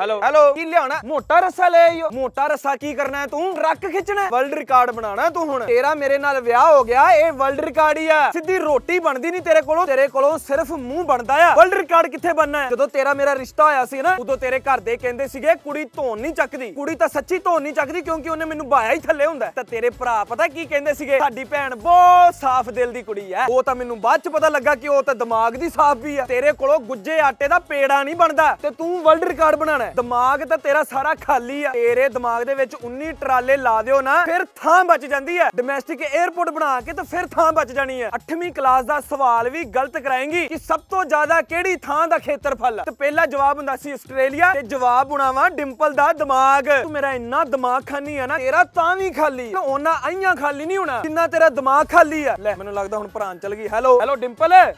hello hello ਕੀ ਲਿਆਉਣਾ ਮੋਟਾ ਰਸਾ ਲੈ ਆਇਓ ਮੋਟਾ ਰਸਾ ਕੀ ਕਰਨਾ ਹੈ ਤੂੰ ਰੱਕ ਖਿੱਚਣਾ ਹੈ ਵਰਲਡ ਰਿਕਾਰਡ ਬਣਾਉਣਾ ਤੂੰ ਹੁਣ ਤੇਰਾ ਮੇਰੇ ਨਾਲ ਵਿਆਹ ਹੋ ਗਿਆ ਇਹ ਵਰਲਡ ਰਿਕਾਰਡ ਹੀ ਆ ਸਿੱਧੀ ਰੋਟੀ ਬਣਦੀ ਨਹੀਂ ਤੇਰੇ ਕੋਲੋਂ ਤੇਰੇ ਕੋਲੋਂ ਸਿਰਫ ਮੂੰਹ ਬਣਦਾ ਆ ਵਰਲਡ ਰਿਕਾਰਡ ਕਿੱਥੇ ਬਣਨਾ ਹੈ ਜਦੋਂ ਤੇਰਾ ਮੇਰਾ ਰਿਸ਼ਤਾ ਹੋਇਆ ਸੀ ਨਾ ਉਦੋਂ ਤੇਰੇ ਘਰ ਦੇ ਕਹਿੰਦੇ ਸੀਗੇ ਕੁੜੀ ਧੋਣ ਨਹੀਂ ਚੱਕਦੀ ਕੁੜੀ ਤਾਂ ਸੱਚੀ ਧੋਣ ਨਹੀਂ ਚੱਕਦੀ ਕਿਉਂਕਿ ਉਹਨੇ ਮੈਨੂੰ ਬਾਇਆ ਹੀ ਥੱਲੇ ਹੁੰਦਾ ਤਾਂ ਤੇਰੇ ਭਰਾ ਪਤਾ ਕੀ ਕਹਿੰਦੇ ਸੀਗੇ ਸਾਡੀ ਭੈਣ ਬਹੁਤ ਸਾਫ਼ ਦਿਲ ਦੀ ਕੁੜੀ ਹੈ ਉਹ ਤਾਂ ਮੈਨੂੰ ਬਾਅਦ ਚ ਪਤਾ ਲੱਗਾ ਕਿ ਉਹ ਤਾਂ ਦਿਮਾਗ ਦੀ ਸਾਫ਼ ਵੀ ਆ ਤੇਰੇ ਕੋਲੋਂ ਗੁੱਜੇ ਆਟੇ ਦਾ ਪੇੜਾ ਨਹੀਂ ਬਣਦਾ ਤੇ ਤੂੰ ਵਰਲਡ ਰਿਕਾਰਡ ਬਣਾਣਾ ਦਿਮਾਗ ਤਾਂ ਤੇਰਾ ਸਾਰਾ ਖਾਲੀ ਆ ਤੇਰੇ ਦਿਮਾਗ ਦੇ ਵਿੱਚ 19 ਟਰਾਲੇ ਲਾ ਦਿਓ ਨਾ ਫਿਰ ਥਾਂ ਬਚ ਜਾਂਦੀ ਹੈ ਡੋਮੈਸਟਿਕ 에ਅਰਪੋਰਟ ਬਣਾ ਕੇ ਤਾਂ ਫਿਰ ਥਾਂ ਬਚ ਜਾਣੀ ਹੈ 8ਵੀਂ ਕਲਾਸ ਦਾ ਸਵਾਲ ਵੀ ਗਲਤ ਕਰਾਏਗੀ ਕਿ ਸਭ ਤੋਂ ਜ਼ਿਆਦਾ ਕਿਹੜੀ ਥਾਂ ਦਾ ਖੇਤਰਫਲ ਤੇ ਪਹਿਲਾ ਜਵਾਬ ਹੁੰਦਾ ਸੀ ਆਸਟ੍ਰੇਲੀਆ ਤੇ ਜਵਾਬ ਬਣਾਵਾ ਡਿੰਪਲ ਦਾ ਦਿਮਾਗ ਤੂੰ ਮੇਰਾ ਇੰਨਾ ਦਿਮਾਗ ਖਾਨੀ ਆ ਨਾ ਤੇਰਾ ਤਾਂ ਵੀ ਖਾਲੀ ਉਹਨਾਂ ਆਈਆਂ ਖਾਲੀ ਨਹੀਂ ਹੋਣਾ ਜਿੰਨਾ ਤੇਰਾ ਦਿਮਾਗ ਖਾਲੀ ਆ ਲੈ ਮੈਨੂੰ ਲੱਗਦਾ ਹੁਣ ਭਰਾਂ ਚਲ ਗਈ ਹੈਲੋ ਹੈਲੋ ਡਿੰਪਲ